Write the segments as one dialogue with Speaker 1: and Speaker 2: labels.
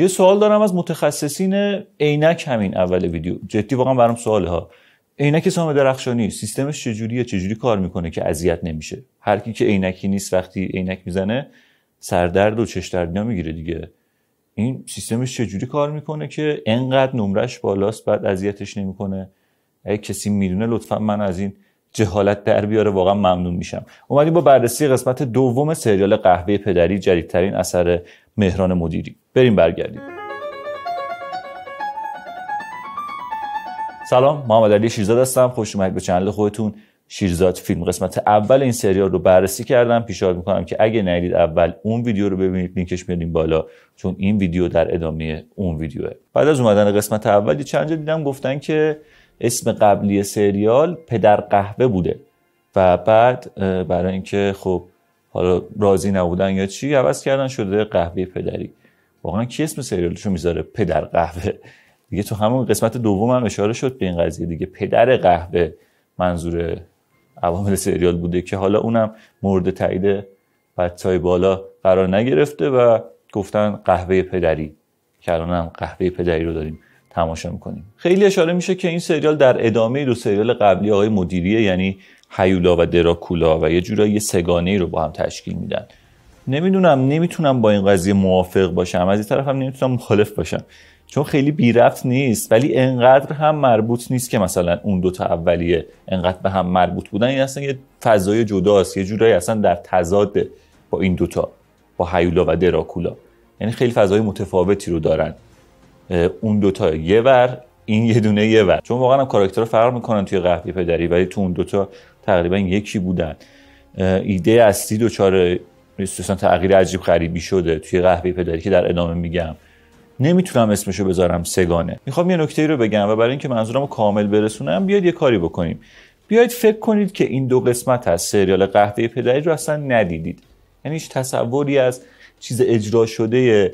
Speaker 1: یه سوال دارم از متخصصین عینک همین اول ویدیو جدی واقعا برام سواله ها عینک سام درخشانی سیستمش چجوریه چجوری کار میکنه که اذیت نمیشه هر کی که عینکی نیست وقتی عینک میزنه سردرد و چش درد میگیره دیگه این سیستمش چجوری کار میکنه که انقدر نمرش بالاست بعد اذیتش نمیکنه اگه کسی میدونه لطفا من از این جهالت در بیاره واقعا ممنون میشم اومدیم با بررسی قسمت دوم سریال قهوه پدری جدیدترین اثر مهران مدیری بریم برگردیم سلام محمد علی شیرزاد هستم خوش اومدید به چنل خودتون شیرزاد فیلم قسمت اول این سریال رو بررسی کردم پیشنهاد میکنم که اگه ندید اول اون ویدیو رو ببینید لینکش میاریم بالا چون این ویدیو در ادامه اون ویدیوه بعد از اومدن قسمت اولی چند جا دیدم گفتن که اسم قبلی سریال پدر قهوه بوده و بعد برای اینکه خب حالا راضی نبودن یا چی عوض کردن شده قهوه پدری واقعا کی اسم سریالشو میذاره پدر قهوه دیگه تو همون قسمت دوم هم اشاره شد به این قضیه دیگه پدر قهوه منظور عوامل سریال بوده که حالا اونم مورد تایید بچهای بالا قرار نگرفته و گفتن قهوه پدری که الان هم قهوه پدری رو داریم تماشا میکنیم خیلی اشاره میشه که این سریال در ادامه دو سریال قبلی آقای مدیریه یعنی هیولا و دراکولا و یه جورایی یه سگانه رو با هم تشکیل میدن نمیدونم نمیتونم با این قضیه موافق باشم از این طرف هم نمیتونم مخالف باشم چون خیلی بی رفت نیست ولی انقدر هم مربوط نیست که مثلا اون دوتا اولیه انقدر به هم مربوط بودن این یعنی اصلا یه فضای جداست یه جورایی اصلا در تضاد با این دوتا با هیولا و دراکولا یعنی خیلی فضای متفاوتی رو دارن اون دوتا یه ور این یه دونه یه ور چون واقعا هم رو فرق میکنن توی قهوه پدری ولی تو اون دوتا تقریبا یکی بودن ایده اصلی دوچار استثنا تغییر عجیب غریبی شده توی قهوه پدری که در ادامه میگم نمیتونم اسمشو بذارم سگانه میخوام یه نکته ای رو بگم و برای اینکه منظورم رو کامل برسونم بیاید یه کاری بکنیم بیاید فکر کنید که این دو قسمت از سریال قهوه پدری رو اصلا ندیدید یعنی هیچ تصوری از چیز اجرا شده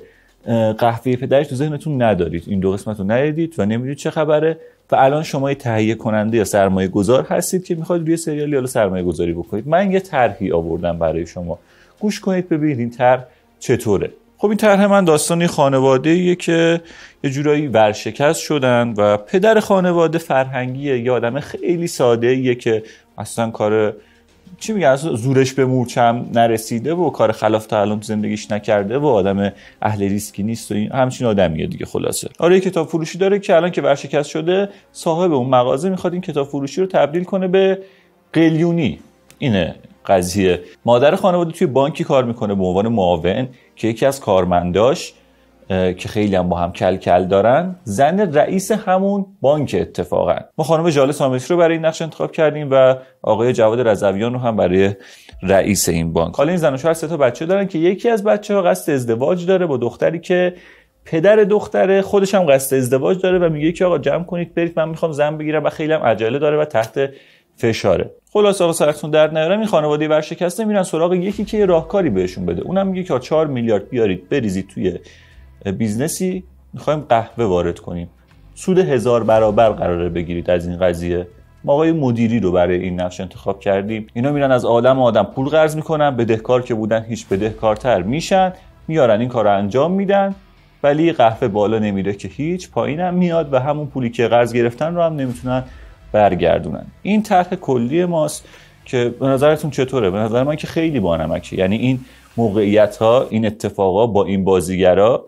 Speaker 1: قهوه پدرش تو ذهنتون ندارید این دو قسمت رو ندیدید و نمیدونید چه خبره و الان شما تهیه کننده یا سرمایه گذار هستید که میخواید روی سریال یا سرمایه گذاری بکنید من یه طرحی آوردم برای شما گوش کنید ببینید این طرح چطوره خب این طرح من داستانی خانواده ایه که یه جورایی ورشکست شدن و پدر خانواده فرهنگیه یه آدم خیلی ساده که اصلا کار چی میگن اصلا زورش به مورچم نرسیده و کار خلاف تا تو زندگیش نکرده و آدم اهل ریسکی نیست و این همچین آدمیه دیگه خلاصه آره یه کتاب فروشی داره که الان که ورشکست شده صاحب اون مغازه میخواد این کتاب فروشی رو تبدیل کنه به قلیونی اینه قضیه مادر خانواده توی بانکی کار میکنه به عنوان معاون که یکی از کارمنداش که خیلی هم با هم کل کل دارن زن رئیس همون بانک اتفاقا ما خانم جاله سامش رو برای این نقش انتخاب کردیم و آقای جواد رضویان رو هم برای رئیس این بانک حالا این زن و شوهر سه تا بچه دارن که یکی از بچه ها قصد ازدواج داره با دختری که پدر دختره خودش هم قصد ازدواج داره و میگه که آقا جمع کنید برید من میخوام زن بگیرم و خیلی هم عجله داره و تحت فشاره خلاص آقا سرتون درد نیارم این خانواده ورشکسته میرن سراغ یکی که یه راهکاری بهشون بده اونم میگه که 4 میلیارد بیارید بریزید توی بیزنسی میخوایم قهوه وارد کنیم سود هزار برابر قراره بگیرید از این قضیه ما آقای مدیری رو برای این نقش انتخاب کردیم اینا میرن از آدم آدم پول قرض میکنن بدهکار که بودن هیچ بدهکارتر میشن میارن این کار رو انجام میدن ولی قهوه بالا نمیره که هیچ پایینم میاد و همون پولی که قرض گرفتن رو هم نمیتونن برگردونن این طرح کلی ماست که به نظرتون چطوره به نظر من که خیلی بانمکه یعنی این موقعیت ها این اتفاقا با این بازیگرا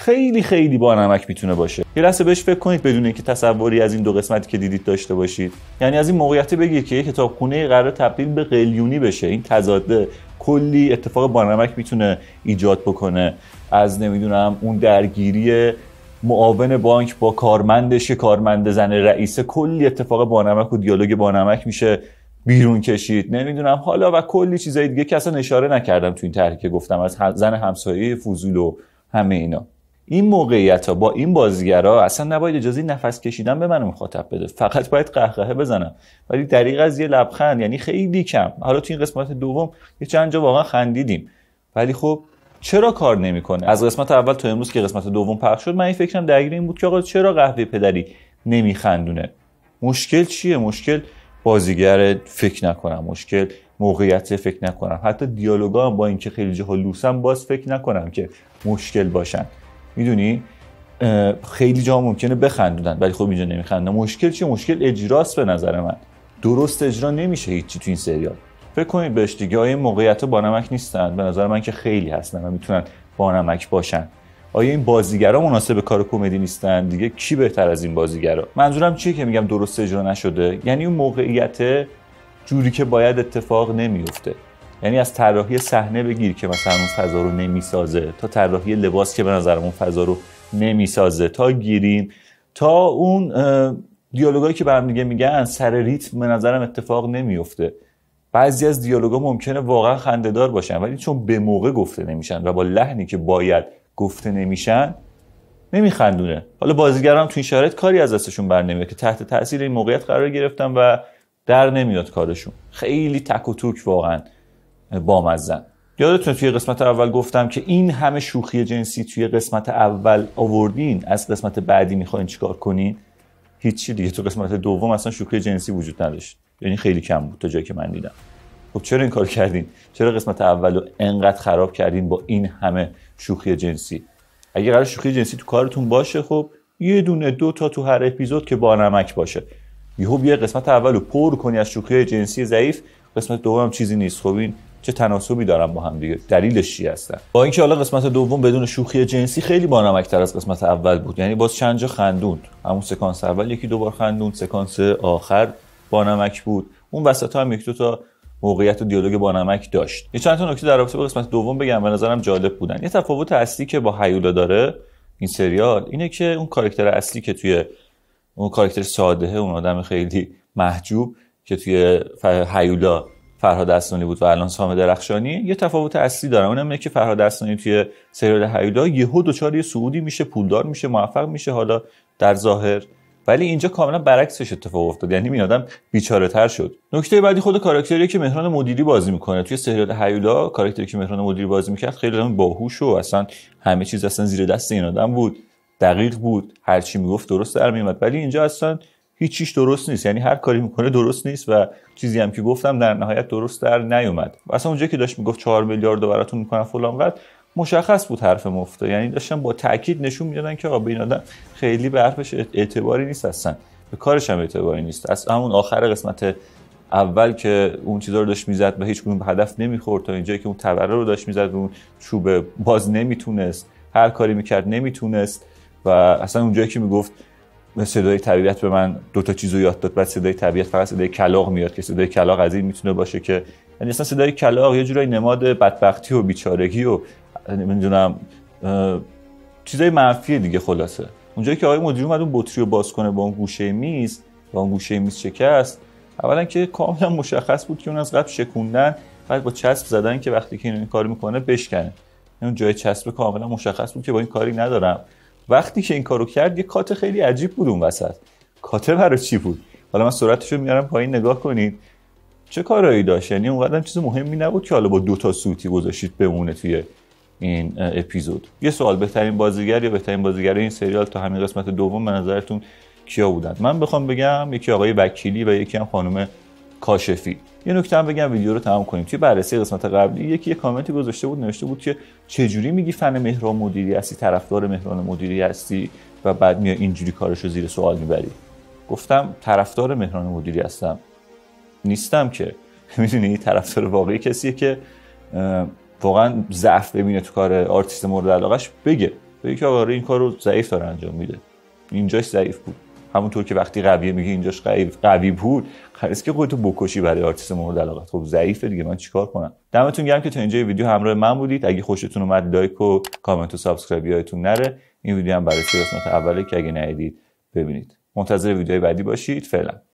Speaker 1: خیلی خیلی بانمک میتونه باشه یه لحظه بهش فکر کنید بدون اینکه تصوری از این دو قسمتی که دیدید داشته باشید یعنی از این موقعیت بگیر که یه کتابخونه قرار تبدیل به قلیونی بشه این تضاده کلی اتفاق بانمک میتونه ایجاد بکنه از نمیدونم اون درگیری معاون بانک با کارمندش که کارمند زن رئیس کلی اتفاق بانمک و دیالوگ بانمک میشه بیرون کشید نمیدونم حالا و کلی چیزای دیگه که اصلا اشاره نکردم تو این که گفتم از زن همسایه فوزول و همه اینا این موقعیت ها با این بازیگرا اصلا نباید اجازه نفس کشیدن به من مخاطب بده فقط باید قهقهه بزنم ولی دریغ از یه لبخند یعنی خیلی کم حالا تو این قسمت دوم یه چند جا واقعا خندیدیم ولی خب چرا کار نمیکنه از قسمت اول تا امروز که قسمت دوم پخش شد من این فکرم درگیر این بود که چرا قهوه پدری نمیخندونه مشکل چیه مشکل بازیگر فکر نکنم مشکل موقعیت فکر نکنم حتی دیالوگا با اینکه خیلی جاها لوسم باز فکر نکنم که مشکل باشن میدونی خیلی جا ممکنه بخندونن ولی خب اینجا نمیخندن مشکل چیه مشکل اجراست به نظر من درست اجرا نمیشه هیچی تو این سریال فکر کنید بهش دیگه آیا موقعیت بانمک نیستن به نظر من که خیلی هستن و میتونن بانمک باشن آیا این بازیگرا مناسب کار کمدی نیستن دیگه کی بهتر از این بازیگرا منظورم چیه که میگم درست اجرا نشده یعنی اون موقعیت جوری که باید اتفاق نمیفته یعنی از طراحی صحنه بگیر که مثلا اون فضا رو نمیسازه تا طراحی لباس که به نظرم اون فضا رو نمیسازه تا گیریم تا اون دیالوگایی که به دیگه میگن سر ریتم به نظرم اتفاق نمیفته بعضی از دیالوگا ممکنه واقعا خندهدار باشن ولی چون به موقع گفته نمیشن و با لحنی که باید گفته نمیشن نمیخندونه حالا هم تو این شرایط کاری از دستشون بر نمیاد که تحت تاثیر این موقعیت قرار گرفتن و در نمیاد کارشون خیلی تک و توک واقعا بامزن یادتون توی قسمت اول گفتم که این همه شوخی جنسی توی قسمت اول آوردین از قسمت بعدی میخواین چیکار کنین هیچی دیگه تو قسمت دوم اصلا شوخی جنسی وجود نداشت یعنی خیلی کم بود تا جایی که من دیدم خب چرا این کار کردین چرا قسمت اول رو انقدر خراب کردین با این همه شوخی جنسی اگه قرار شوخی جنسی تو کارتون باشه خب یه دونه دو تا تو هر اپیزود که با نمک باشه یهو بیا قسمت اول رو پر کنی از شوخی جنسی ضعیف قسمت دوم چیزی نیست خب این چه تناسبی دارن با هم دیگه دلیلش چی هستن با اینکه حالا قسمت دوم بدون شوخی جنسی خیلی بانمکتر از قسمت اول بود یعنی باز چند جا خندوند همون سکانس اول یکی دوبار خندوند سکانس آخر بانمک بود اون وسط هم یک دو تا موقعیت و دیالوگ بانمک داشت یه چند تا نکته در رابطه با قسمت دوم بگم به نظرم جالب بودن یه تفاوت اصلی که با هیولا داره این سریال اینه که اون کاراکتر اصلی که توی اون کاراکتر ساده اون آدم خیلی محجوب که توی هیولا فرهاد اسنانی بود و الان سام درخشانی یه تفاوت اصلی داره اونم اینه که فرهاد اسنانی توی سریال هیولا یهو دچار یه سعودی میشه پولدار میشه موفق میشه حالا در ظاهر ولی اینجا کاملا برعکسش اتفاق افتاد یعنی این آدم بیچاره تر شد نکته بعدی خود کاراکتری که مهران مدیری بازی میکنه توی سریال هیولا کاراکتری که مهران مدیری بازی میکرد خیلی آدم باهوش و اصلا همه چیز اصلا زیر دست این آدم بود دقیق بود هر چی میگفت درست در میومد ولی اینجا اصلا هیچیش درست نیست یعنی هر کاری میکنه درست نیست و چیزی هم که گفتم در نهایت درست در نیومد اصلا اونجا که داشت میگفت 4 میلیارد براتون میکنن فلان قد مشخص بود حرف مفته یعنی داشتن با تاکید نشون میدادن که آقا این آدم خیلی به حرفش اعتباری نیست اصلا به کارش هم اعتباری نیست از همون آخر قسمت اول که اون چیزا رو داشت میزد به هیچ به هدف نمیخورد تا اینجایی که اون تبره رو داشت میزد اون چوبه باز نمیتونست هر کاری میکرد نمیتونست و اصلا اونجایی که میگفت صدای طبیعت به من دو تا چیزو یاد داد بعد صدای طبیعت فقط صدای کلاغ میاد که صدای کلاغ از این میتونه باشه که یعنی اصلا صدای کلاغ یه جورایی نماد بدبختی و بیچارگی و نمیدونم چیزای منفی دیگه خلاصه اونجایی که آقای مدیر اومد اون بطری رو باز کنه با اون گوشه میز با اون گوشه میز شکست اولا که کاملا مشخص بود که اون از قبل شکوندن بعد با چسب زدن که وقتی که این کار میکنه بشکنه اون جای چسب کاملا مشخص بود که با این کاری ندارم وقتی که این کارو کرد یه کات خیلی عجیب بود اون وسط کاته برای چی بود حالا من سرعتش رو میارم پایین نگاه کنید چه کارایی داشت یعنی اونقدر چیز مهمی نبود که حالا با دو تا سوتی گذاشتید بمونه توی این اپیزود یه سوال بهترین بازیگر یا بهترین بازیگر این سریال تا همین قسمت دوم به نظرتون کیا بودن من بخوام بگم یکی آقای وکیلی و یکی هم خانم کاشفی یه نکته هم بگم ویدیو رو تمام کنیم توی بررسی قسمت قبلی یکی یه کامنتی گذاشته بود نوشته بود که چجوری میگی فن مهران مدیری هستی طرفدار مهران مدیری هستی و بعد میای اینجوری کارش رو زیر سوال میبری گفتم طرفدار مهران مدیری هستم نیستم که میدونی طرفدار واقعی کسیه که واقعا ضعف ببینه تو کار آرتیست مورد علاقش بگه بگه که آره، این کار رو ضعیف داره انجام میده اینجاش ضعیف بود همونطور که وقتی قویه میگه اینجاش قوی بود خلاص خب، که خودتو بکشی برای آرتیست مورد علاقه خب ضعیفه دیگه من چیکار کنم دمتون گرم که تا اینجا ویدیو همراه من بودید اگه خوشتون اومد لایک و کامنت و سابسکرایب یادتون نره این ویدیو هم برای قسمت اوله که اگه ندیدید ببینید منتظر ویدیوهای بعدی باشید فعلا